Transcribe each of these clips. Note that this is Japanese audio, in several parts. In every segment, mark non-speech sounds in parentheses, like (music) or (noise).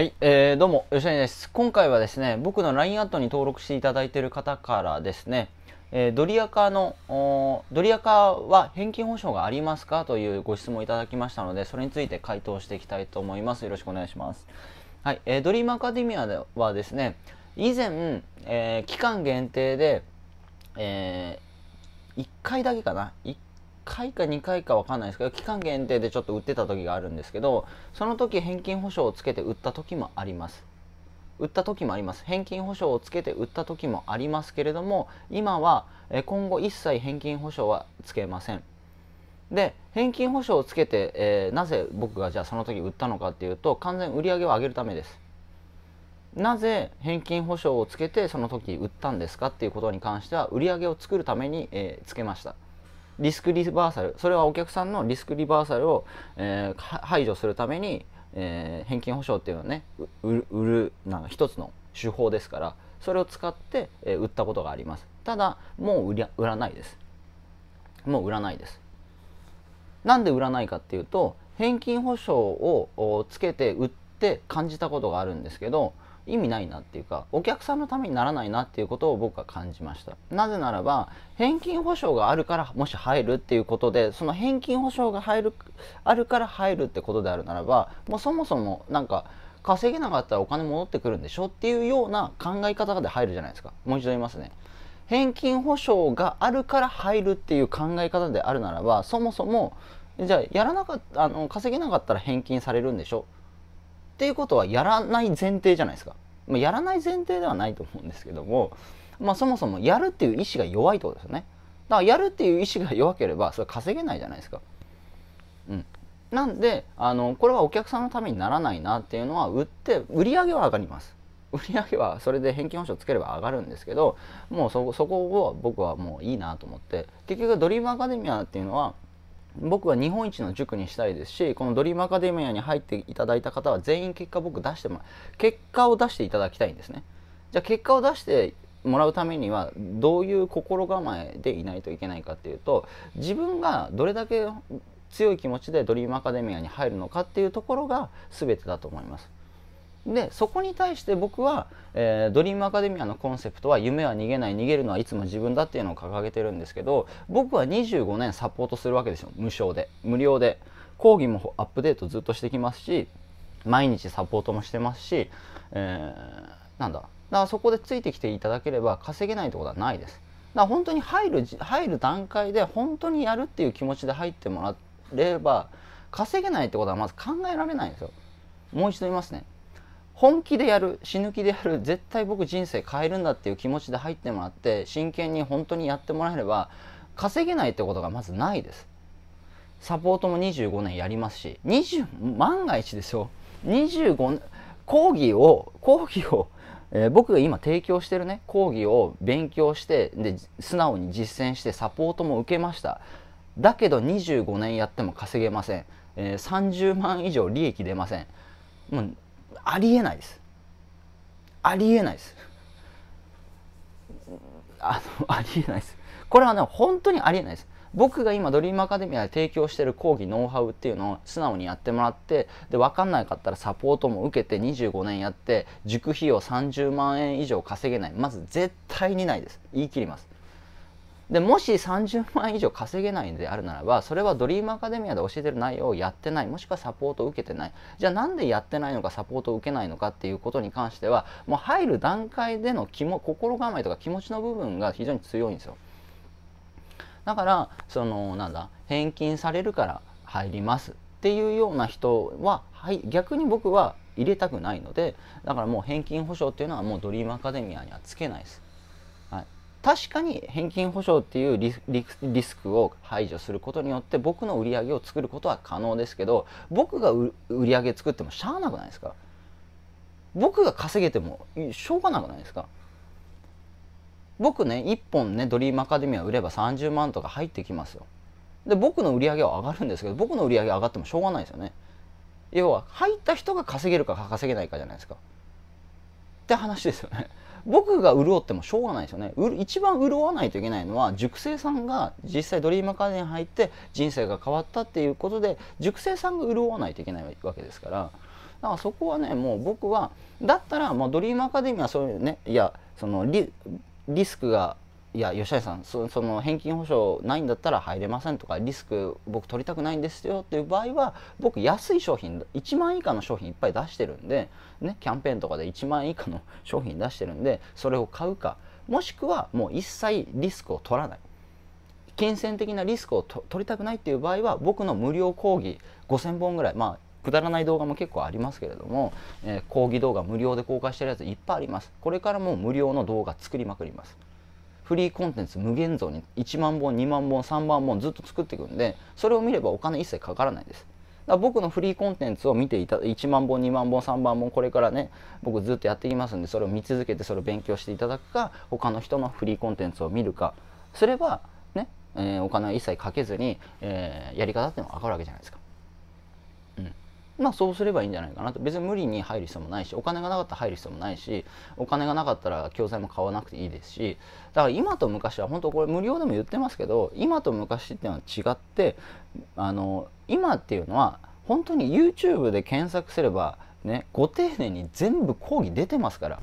はい、えー、どうも、吉谷です。今回はですね、僕の LINE アットに登録していただいている方からですね、えー、ドリアカーの、ドリアカーは返金保証がありますかというご質問いただきましたので、それについて回答していきたいと思います。よろしくお願いします。はい、えー、ドリームアカデミアではですね、以前、えー、期間限定で、えー、1回だけかな、回か2回か分かんないですけど期間限定でちょっと売ってた時があるんですけどその時返金保証をつけて売った時もあります売った時もあります返金保証をつけて売った時もありますけれども今は今後一切返金保証はつけませんで返金保証をつけて、えー、なぜ僕がじゃあその時売ったのかっていうと完全売り上げを上げるためですなぜ返金保証をつけてその時売ったんですかっていうことに関しては売り上げを作るために、えー、つけましたリスクリバーサルそれはお客さんのリスクリバーサルを、えー、排除するために、えー、返金保証っていうのはね売るなんか一つの手法ですからそれを使って、えー、売ったことがありますただもう売り売らないですもう売らないですなんで売らないかっていうと返金保証をつけて売って感じたことがあるんですけど意味ないなっていうかお客さんのためにならないなっていうことを僕は感じましたなぜならば返金保証があるからもし入るっていうことでその返金保証が入るあるから入るってことであるならばもうそもそもなんか稼げなかったらお金戻ってくるんでしょっていうような考え方で入るじゃないですかもう一度言いますね返金保証があるから入るっていう考え方であるならばそもそもじゃあやらなかったあの稼げなかったら返金されるんでしょっていうことはやらない前提じゃないですか。まあ、やらない前提ではないと思うんですけども、まあ、そもそもやるっていう意志が弱いっことですよね。だからやるっていう意志が弱ければそれ稼げないじゃないですか。うん、なんであのこれはお客さんのためにならないなっていうのは売って売り上げは上がります。売り上げはそれで返金保証つければ上がるんですけどもうそそこを僕はもういいなと思って結局ドリームアカデミアっていうのは僕は日本一の塾にしたいですしこのドリームアカデミアに入っていただいた方は全員結果僕出しても結果を出していただきたいんですねじゃあ結果を出してもらうためにはどういう心構えでいないといけないかっていうと自分がどれだけ強い気持ちでドリームアカデミアに入るのかっていうところが全てだと思いますでそこに対して僕は、えー、ドリームアカデミアのコンセプトは夢は逃げない逃げるのはいつも自分だっていうのを掲げてるんですけど僕は25年サポートするわけですよ無償で無料で講義もアップデートずっとしてきますし毎日サポートもしてますし、えー、なんだだからそこでついてきていただければ稼げないってことはないですだから本当に入る入る段階で本当にやるっていう気持ちで入ってもらえれば稼げないってことはまず考えられないんですよもう一度言いますね本気でやる死ぬ気でやる絶対僕人生変えるんだっていう気持ちで入ってもらって真剣に本当にやってもらえれば稼げないってことがまずないですサポートも25年やりますし20万が一ですよ25年講義を講義を、えー、僕が今提供してるね講義を勉強してで素直に実践してサポートも受けましただけど25年やっても稼げません、えー、30万以上利益出ませんもうありえないですありえないですあのありえないですこれはね本当にありえないです僕が今ドリームアカデミアで提供してる講義ノウハウっていうのを素直にやってもらってで分かんなかったらサポートも受けて25年やって塾費用30万円以上稼げないまず絶対にないです言い切りますでもし30万以上稼げないんであるならばそれはドリームアカデミアで教えてる内容をやってないもしくはサポートを受けてないじゃあなんでやってないのかサポートを受けないのかっていうことに関してはもう入る段階での気も心構えとか気持ちの部分が非常に強いんですよだからそのなんだ返金されるから入りますっていうような人は、はい、逆に僕は入れたくないのでだからもう返金保証っていうのはもうドリームアカデミアにはつけないです確かに返金保証っていうリスクを排除することによって僕の売り上げを作ることは可能ですけど僕が売り上げ作ってもしゃあなくないですか僕が稼げてもしょうがなくないですか僕ね1本ねドリームアカデミア売れば30万とか入ってきますよで僕の売り上げは上がるんですけど僕の売り上げ上がってもしょうがないですよね要は入った人が稼げるか稼げないかじゃないですかって話ですよね僕が潤ってもしょうがないですよね一番潤わないといけないのは塾生さんが実際ドリームアカデミーに入って人生が変わったっていうことで塾生さんが潤わないといけないわけですから。だからそこはねもう僕はだったらもうドリームアカデミーはそういうねいやそのリリスクがいや吉谷さんその返金保証ないんだったら入れませんとかリスク僕取りたくないんですよっていう場合は僕安い商品1万円以下の商品いっぱい出してるんで、ね、キャンペーンとかで1万円以下の商品出してるんでそれを買うかもしくはもう一切リスクを取らない金銭的なリスクを取りたくないっていう場合は僕の無料講義5000本ぐらいまあくだらない動画も結構ありますけれども、えー、講義動画無料で公開してるやついっぱいありますこれからも無料の動画作りまくりますフリーコンテンツ無限増に1万本2万本3万本ずっと作っていくんでそれを見ればお金一切かからないですだから僕のフリーコンテンツを見ていた1万本2万本3万本これからね僕ずっとやっていきますんでそれを見続けてそれを勉強していただくか他の人のフリーコンテンツを見るかすればね、えー、お金は一切かけずに、えー、やり方っていうのが分かるわけじゃないですかまあそうすればいいんじゃないかなと別に無理に入る必要もないしお金がなかったら入る必要もないしお金がなかったら教材も買わなくていいですしだから今と昔は本当これ無料でも言ってますけど今と昔っていうのは違ってあの今っていうのは本当に YouTube で検索すればねご丁寧に全部講義出てますから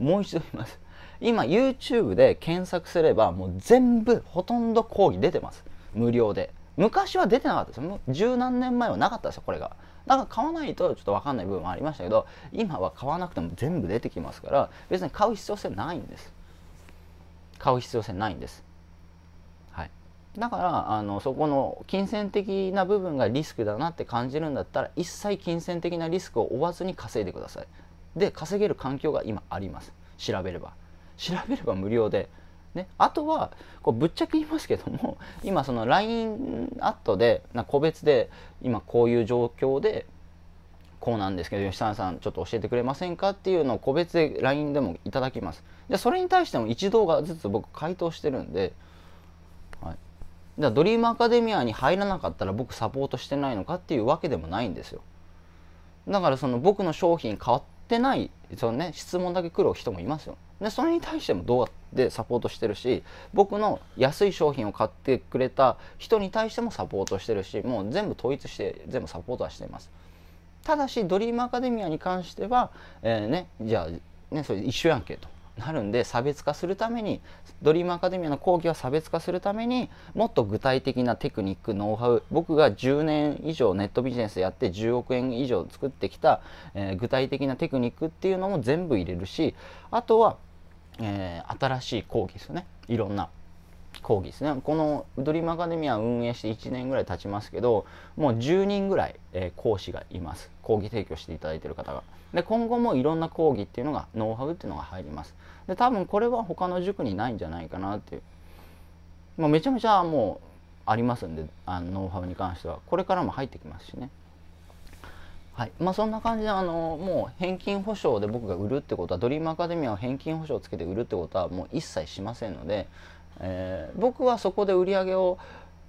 もう一度言います今 YouTube で検索すればもう全部ほとんど講義出てます無料で昔は出てなかったです十何年前はなかったですよこれがんか買わないとちょっと分かんない部分もありましたけど今は買わなくても全部出てきますから別に買う必要性ないんです買う必要性ないんですはいだからあのそこの金銭的な部分がリスクだなって感じるんだったら一切金銭的なリスクを負わずに稼いでくださいで稼げる環境が今あります調べれば調べれば無料でね、あとはこうぶっちゃけ言いますけども (laughs) 今その LINE アットでな個別で今こういう状況でこうなんですけど吉沢さんちょっと教えてくれませんかっていうのを個別で LINE でもいただきます。でそれに対しても1動画ずつ僕回答してるんで、はい、だドリームアカデミアに入らなかったら僕サポートしてないのかっていうわけでもないんですよ。だからその僕の商品ってないその、ね、質問だけ来る人もいますよ。でそれに対してもどうやってサポートしてるし僕の安い商品を買ってくれた人に対してもサポートしてるしもう全部統一して全部サポートはしています。ただしドリームアカデミアに関しては、えー、ね、じゃあ、ね、それ一緒やんけと。なるんで差別化するためにドリームアカデミアの講義は差別化するためにもっと具体的なテクニックノウハウ僕が10年以上ネットビジネスやって10億円以上作ってきた、えー、具体的なテクニックっていうのも全部入れるしあとは、えー、新しい講義ですよねいろんな。講義ですねこのドリームアカデミア運営して1年ぐらい経ちますけどもう10人ぐらい、えー、講師がいます講義提供していただいてる方がで今後もいろんな講義っていうのがノウハウっていうのが入りますで多分これは他の塾にないんじゃないかなっていう、まあ、めちゃめちゃもうありますんであのノウハウに関してはこれからも入ってきますしねはいまあ、そんな感じであのもう返金保証で僕が売るってことはドリームアカデミアを返金保証をつけて売るってことはもう一切しませんのでえー、僕はそこで売り上げを、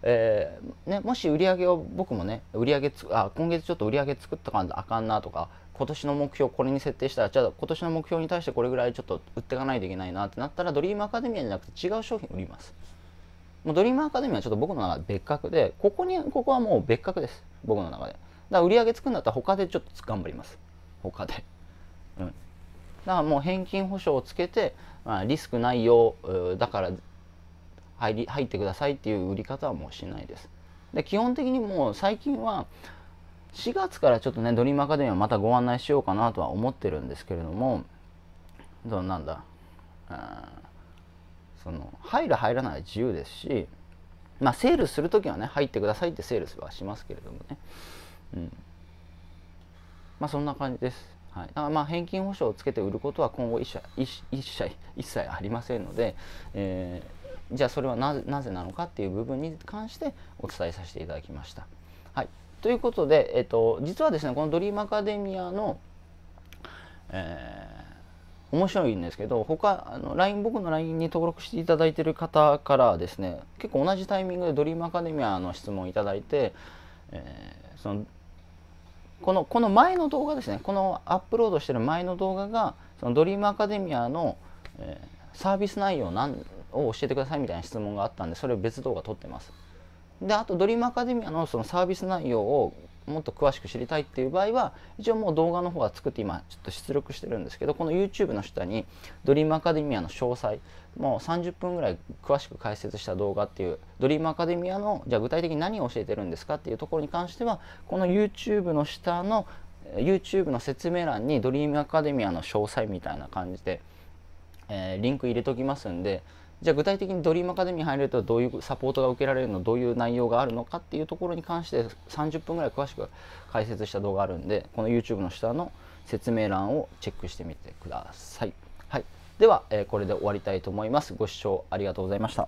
えーね、もし売り上げを僕もね売上つあ今月ちょっと売り上げ作ったかんあかんなとか今年の目標これに設定したらじゃあ今年の目標に対してこれぐらいちょっと売っていかないといけないなってなったらドリームアカデミアじゃなくて違う商品売りますもうドリームアカデミアはちょっと僕の中で別格でここにここはもう別格です僕の中でだから売り上げ作るんだったら他でちょっと頑張ります他でうんだからもう返金保証をつけて、まあ、リスクないようだから入り入ってくださいっていう売り方はもうしないです。で基本的にもう最近は4月からちょっとねドリームアカデミーはまたご案内しようかなとは思ってるんですけれどもどうなんだその入る入らないは自由ですしまあセールする時はね入ってくださいってセールスはしますけれどもね、うん、まあそんな感じです。はい、まあ返金保証をつけて売ることは今後一切一切一切ありませんので、えーじゃあそれはなぜなのかっていう部分に関してお伝えさせていただきました。はい、ということで、えっと、実はですねこの「ドリームアカデミアの」えー、面白いんですけど他あの LINE 僕の LINE に登録していただいてる方からですね結構同じタイミングで「ドリームアカデミア」の質問をいただいて、えー、そのこのこの前の動画ですねこのアップロードしてる前の動画がそのドリームアカデミアの、えー、サービス内容なんを教えてくださいみたいな質問があったんでそれを別動画撮ってますであとドリームアカデミアのそのサービス内容をもっと詳しく知りたいっていう場合は一応もう動画の方は作って今ちょっと出力してるんですけどこの YouTube の下にドリームアカデミアの詳細もう30分ぐらい詳しく解説した動画っていうドリームアカデミアのじゃあ具体的に何を教えてるんですかっていうところに関してはこの YouTube の下の YouTube の説明欄にドリームアカデミアの詳細みたいな感じで、えー、リンク入れときますんでじゃあ具体的にドリームアカデミー入れるとどういうサポートが受けられるのどういう内容があるのかっていうところに関して30分ぐらい詳しく解説した動画あるんでこの YouTube の下の説明欄をチェックしてみてください。はい、では、えー、これで終わりたいと思います。ご視聴ありがとうございました。